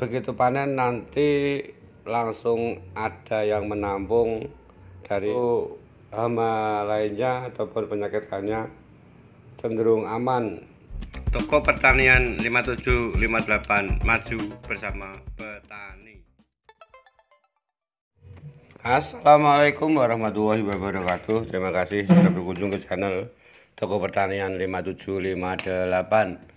begitu panen nanti langsung ada yang menampung dari hama lainnya ataupun penyakit lainnya cenderung aman. Toko Pertanian 5758 maju bersama petani. Assalamualaikum warahmatullahi wabarakatuh. Terima kasih sudah berkunjung ke channel Toko Pertanian 5758.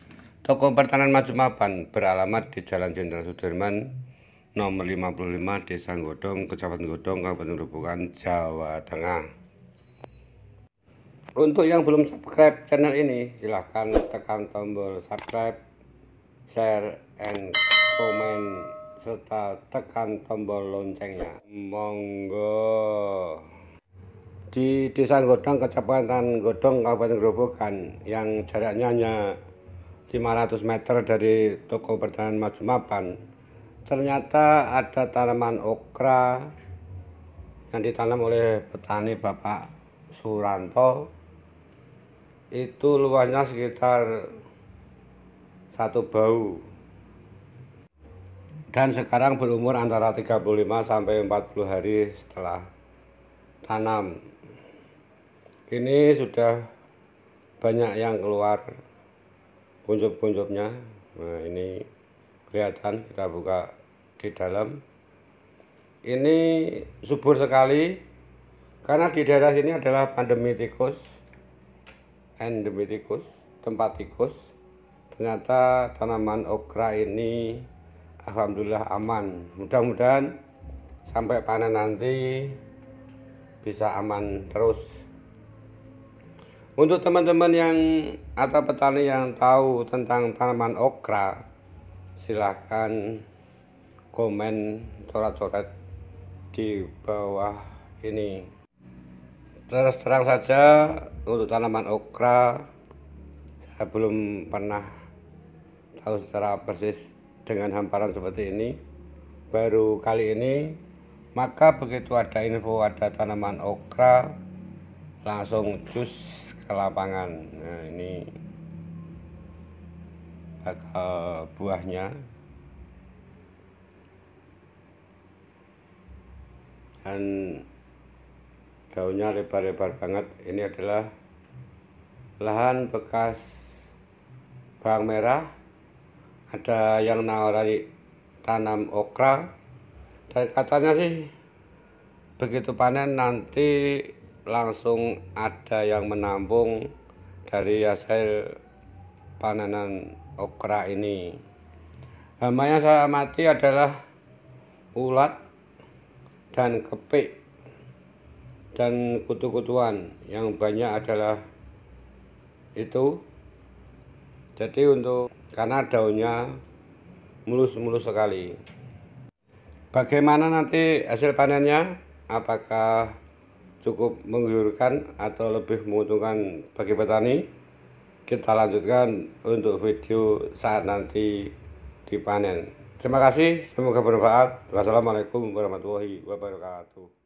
Toko Pertanian Maju Mapan beralamat di Jalan Jenderal Sudirman nomor 55 Desa Godong, Kecamatan Godong, Kabupaten Rubukan, Jawa Tengah. Untuk yang belum subscribe channel ini, silahkan tekan tombol subscribe, share, and comment serta tekan tombol loncengnya. Monggo. Di Desa Godong, Kecamatan Godong, Kabupaten Rubukan, yang jaraknya hanya 500 meter dari toko pertanian maju mapan ternyata ada tanaman okra yang ditanam oleh petani Bapak Suranto itu luasnya sekitar satu bau dan sekarang berumur antara 35 sampai 40 hari setelah tanam ini sudah banyak yang keluar kuncup-kuncupnya nah ini kelihatan kita buka di dalam ini subur sekali karena di daerah sini adalah pandemi tikus endemi tikus tempat tikus ternyata tanaman okra ini Alhamdulillah aman mudah-mudahan sampai panen nanti bisa aman terus untuk teman-teman yang atau petani yang tahu tentang tanaman okra, silahkan komen coret-coret di bawah ini. Terus terang saja untuk tanaman okra, saya belum pernah tahu secara persis dengan hamparan seperti ini. Baru kali ini, maka begitu ada info ada tanaman okra, langsung cus ke lapangan nah ini bakal buahnya dan daunnya lebar-lebar banget ini adalah lahan bekas bawang merah ada yang nawari tanam okra dan katanya sih begitu panen nanti langsung ada yang menampung dari hasil panenan okra ini. Hama yang saya amati adalah ulat dan kepik dan kutu-kutuan yang banyak adalah itu. Jadi untuk karena daunnya mulus-mulus sekali. Bagaimana nanti hasil panennya? Apakah cukup menggiurkan atau lebih menguntungkan bagi petani kita lanjutkan untuk video saat nanti dipanen terima kasih semoga bermanfaat wassalamualaikum warahmatullahi wabarakatuh